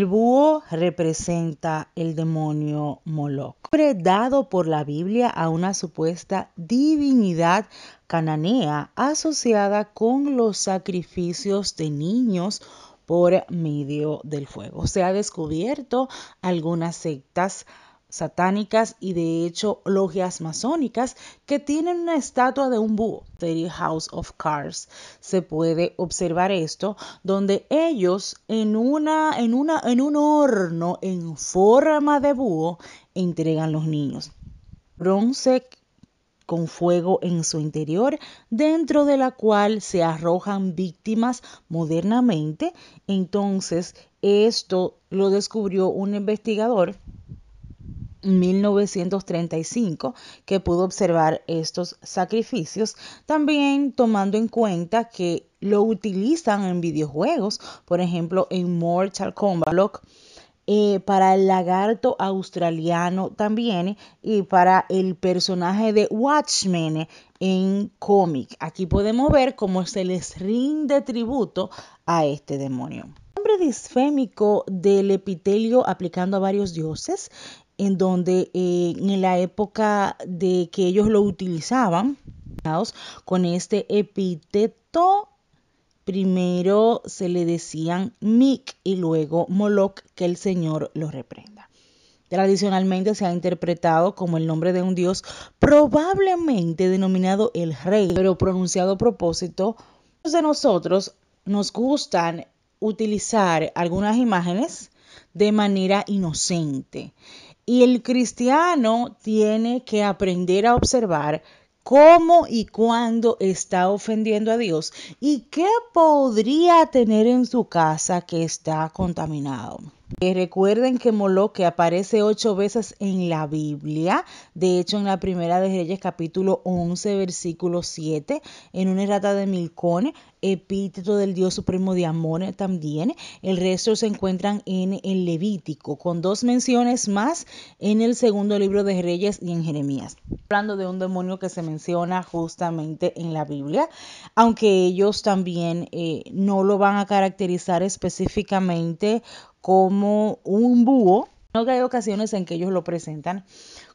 El búho representa el demonio Moloch, predado por la Biblia a una supuesta divinidad cananea asociada con los sacrificios de niños por medio del fuego. Se ha descubierto algunas sectas satánicas y de hecho logias masónicas que tienen una estatua de un búho, The House of Cards. Se puede observar esto, donde ellos en, una, en, una, en un horno en forma de búho entregan los niños. Bronce con fuego en su interior, dentro de la cual se arrojan víctimas modernamente. Entonces, esto lo descubrió un investigador 1935 que pudo observar estos sacrificios, también tomando en cuenta que lo utilizan en videojuegos, por ejemplo en Mortal Kombat, eh, para el lagarto australiano también y para el personaje de Watchmen en cómic. Aquí podemos ver cómo se les rinde tributo a este demonio nombre disfémico del epitelio aplicando a varios dioses en donde eh, en la época de que ellos lo utilizaban, con este epíteto, primero se le decían Mic y luego Moloch, que el Señor lo reprenda. Tradicionalmente se ha interpretado como el nombre de un dios probablemente denominado el rey, pero pronunciado a propósito, muchos de nosotros nos gustan utilizar algunas imágenes de manera inocente. Y el cristiano tiene que aprender a observar cómo y cuándo está ofendiendo a Dios y qué podría tener en su casa que está contaminado. Que recuerden que Moloque aparece ocho veces en la Biblia, de hecho en la primera de Reyes capítulo 11 versículo 7, en una errata de Milcón, epíteto del dios supremo de Amón eh, también, el resto se encuentran en el Levítico, con dos menciones más en el segundo libro de Reyes y en Jeremías. Hablando de un demonio que se menciona justamente en la Biblia, aunque ellos también eh, no lo van a caracterizar específicamente como un búho, no que hay ocasiones en que ellos lo presentan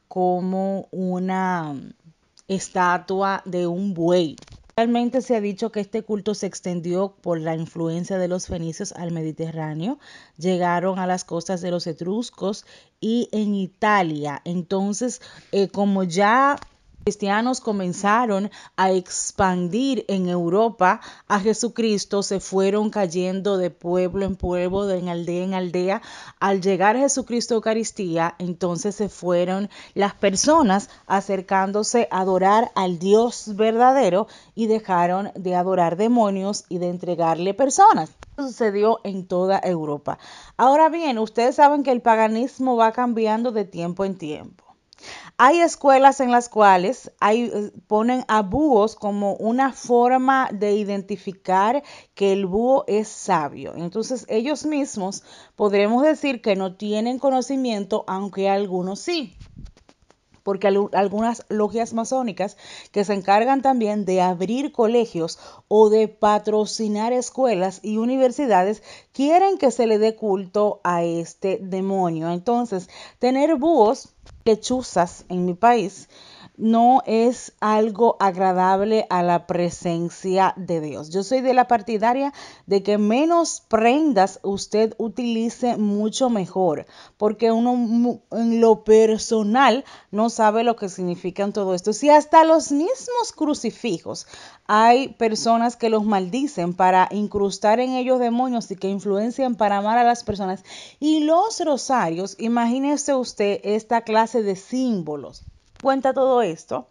como una estatua de un buey. Realmente se ha dicho que este culto se extendió por la influencia de los fenicios al Mediterráneo, llegaron a las costas de los etruscos y en Italia. Entonces, eh, como ya cristianos comenzaron a expandir en Europa a Jesucristo, se fueron cayendo de pueblo en pueblo, de aldea en aldea. Al llegar Jesucristo a Eucaristía, entonces se fueron las personas acercándose a adorar al Dios verdadero y dejaron de adorar demonios y de entregarle personas. Eso sucedió en toda Europa. Ahora bien, ustedes saben que el paganismo va cambiando de tiempo en tiempo. Hay escuelas en las cuales eh, ponen a búhos como una forma de identificar que el búho es sabio. Entonces ellos mismos podremos decir que no tienen conocimiento, aunque algunos sí porque algunas logias masónicas que se encargan también de abrir colegios o de patrocinar escuelas y universidades quieren que se le dé culto a este demonio. Entonces, tener búhos, lechuzas en mi país, no es algo agradable a la presencia de Dios. Yo soy de la partidaria de que menos prendas usted utilice mucho mejor, porque uno en lo personal no sabe lo que significan todo esto. Si hasta los mismos crucifijos hay personas que los maldicen para incrustar en ellos demonios y que influencian para amar a las personas. Y los rosarios, imagínese usted esta clase de símbolos cuenta todo esto?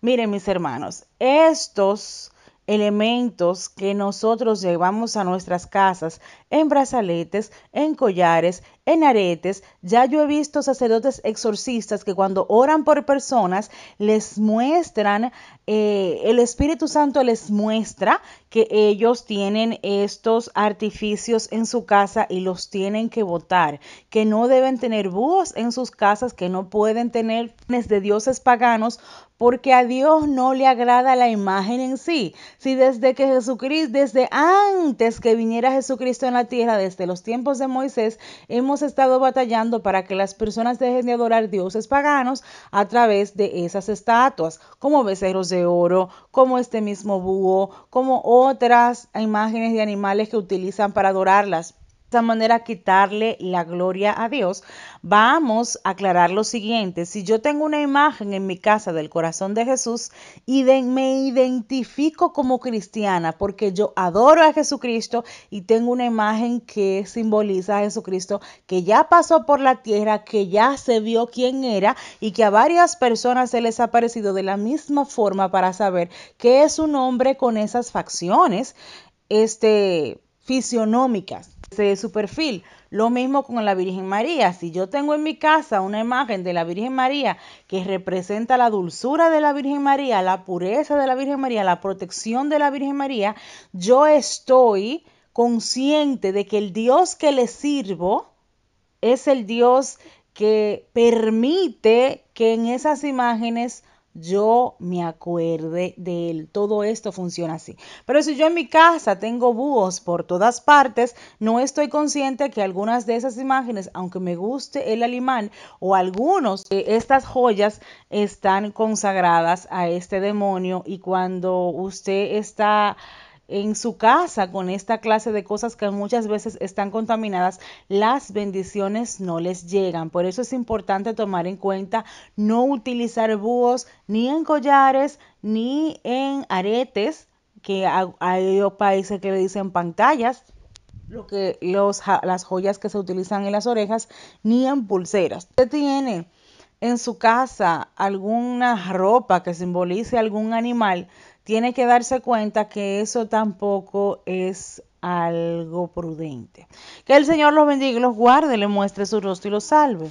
Miren mis hermanos, estos elementos que nosotros llevamos a nuestras casas, en brazaletes, en collares, en aretes. Ya yo he visto sacerdotes exorcistas que cuando oran por personas les muestran, eh, el Espíritu Santo les muestra que ellos tienen estos artificios en su casa y los tienen que votar. que no deben tener búhos en sus casas, que no pueden tener de dioses paganos porque a Dios no le agrada la imagen en sí. Si desde que Jesucristo, desde antes que viniera Jesucristo en la tierra, desde los tiempos de Moisés, hemos estado batallando para que las personas dejen de adorar dioses paganos a través de esas estatuas, como becerros de oro, como este mismo búho, como otras imágenes de animales que utilizan para adorarlas manera quitarle la gloria a Dios, vamos a aclarar lo siguiente. Si yo tengo una imagen en mi casa del corazón de Jesús y me identifico como cristiana porque yo adoro a Jesucristo y tengo una imagen que simboliza a Jesucristo, que ya pasó por la tierra, que ya se vio quién era y que a varias personas se les ha parecido de la misma forma para saber que es un hombre con esas facciones. Este, fisionómicas de su perfil. Lo mismo con la Virgen María. Si yo tengo en mi casa una imagen de la Virgen María que representa la dulzura de la Virgen María, la pureza de la Virgen María, la protección de la Virgen María, yo estoy consciente de que el Dios que le sirvo es el Dios que permite que en esas imágenes yo me acuerde de él. Todo esto funciona así. Pero si yo en mi casa tengo búhos por todas partes, no estoy consciente que algunas de esas imágenes, aunque me guste el alimán o algunos, de estas joyas están consagradas a este demonio y cuando usted está en su casa con esta clase de cosas que muchas veces están contaminadas, las bendiciones no les llegan. Por eso es importante tomar en cuenta no utilizar búhos ni en collares ni en aretes, que hay países que le dicen pantallas, lo que los, las joyas que se utilizan en las orejas, ni en pulseras. Usted tiene en su casa alguna ropa que simbolice algún animal, tiene que darse cuenta que eso tampoco es algo prudente. Que el Señor los bendiga los guarde, le muestre su rostro y los salve.